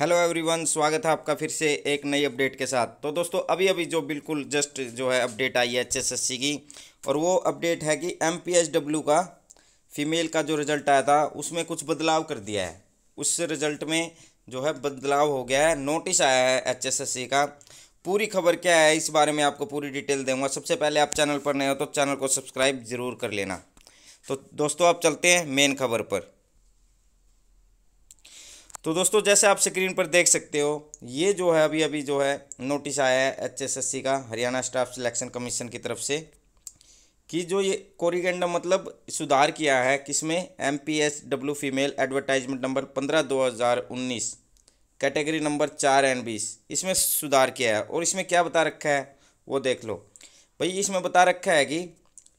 hello everyone स्वागत है आपका फिर से एक नई अपडेट के साथ तो दोस्तों अभी अभी जो बिल्कुल जस्ट जो है अपडेट आई है एचएसएससी की और वो अपडेट है कि एमपीएचडब्ल्यू का फीमेल का जो रिजल्ट आया था उसमें कुछ बदलाव कर दिया है उस रिजल्ट में जो है बदलाव हो गया है नोटिस आया है एच का पूरी खबर क्या है इस बारे में आपको पूरी डिटेल दूँगा सबसे पहले आप चैनल पर नए हो तो चैनल को सब्सक्राइब ज़रूर कर लेना तो दोस्तों आप चलते हैं मेन खबर पर तो दोस्तों जैसे आप स्क्रीन पर देख सकते हो ये जो है अभी अभी जो है नोटिस आया है एचएसएससी का हरियाणा स्टाफ सिलेक्शन कमीशन की तरफ से कि जो ये कोरिगेंडम मतलब सुधार किया है किसमें M P S W female advertisement number पंद्रह दो हज़ार उन्नीस कैटेगरी नंबर चार एंड बीस इसमें सुधार किया है और इसमें क्या बता रखा है वो देख लो भाई इसमें बता रखा है कि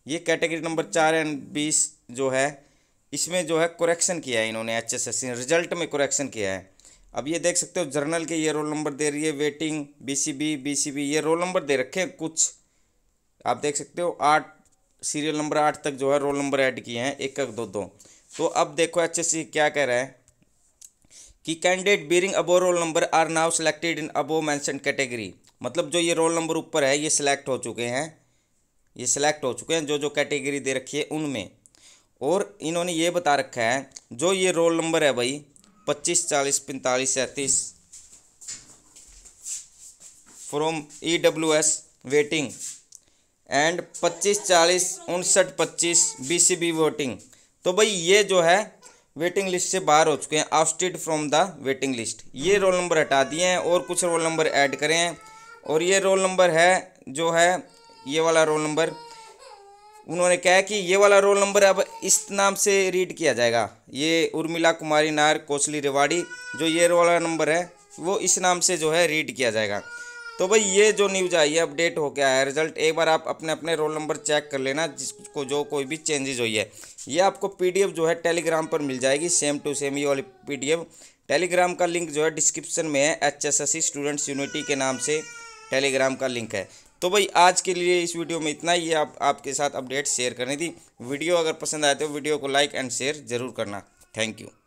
ये कैटेगरी नंबर चार एंड बीस जो है इसमें जो है कुरेक्शन किया है इन्होंने एच रिजल्ट में कुरेक्शन किया है अब ये देख सकते हो जर्नल के ये रोल नंबर दे रही है वेटिंग बीसीबी बीसीबी ये रोल नंबर दे रखे हैं कुछ आप देख सकते हो आठ सीरियल नंबर आठ तक जो है रोल नंबर ऐड किए हैं एक एक दो दो तो अब देखो एच एस क्या कह रहा है कि candidate bearing above roll number are now selected in above mention category मतलब जो ये रोल नंबर ऊपर है ये सिलेक्ट हो चुके हैं ये सिलेक्ट हो चुके हैं जो जो कैटेगरी दे रखी है उनमें और इन्होंने ये बता रखा है जो ये रोल नंबर है भाई पच्चीस चालीस पैंतालीस सैंतीस from E W S waiting and पच्चीस चालीस उनसठ पच्चीस बी सी बी वोटिंग तो भाई ये जो है वेटिंग लिस्ट से बाहर हो चुके हैं ousted from the waiting list ये रोल नंबर हटा दिए हैं और कुछ रोल नंबर ऐड करें हैं और ये रोल नंबर है जो है ये वाला रोल नंबर उन्होंने कहा है कि ये वाला रोल नंबर अब इस नाम से रीड किया जाएगा ये उर्मिला कुमारी नायर कोसली रेवाड़ी जो ये वाला नंबर है वो इस नाम से जो है रीड किया जाएगा तो भाई ये जो न्यूज आई है अपडेट हो गया है रिजल्ट एक बार आप अपने अपने रोल नंबर चेक कर लेना जिसको जो कोई भी चेंजेज हुई है ये आपको पीडीएफ जो है टेलीग्राम पर मिल जाएगी सेम टू सेम ये वाली पीडीएफ टेलीग्राम का लिंक जो है डिस्क्रिप्शन में है H S S C students unity के नाम से टेलीग्राम का लिंक है तो भाई आज के लिए इस वीडियो में इतना ही आप आपके साथ अपडेट शेयर करनी थी वीडियो अगर पसंद आए तो वीडियो को लाइक एंड शेयर ज़रूर करना थैंक यू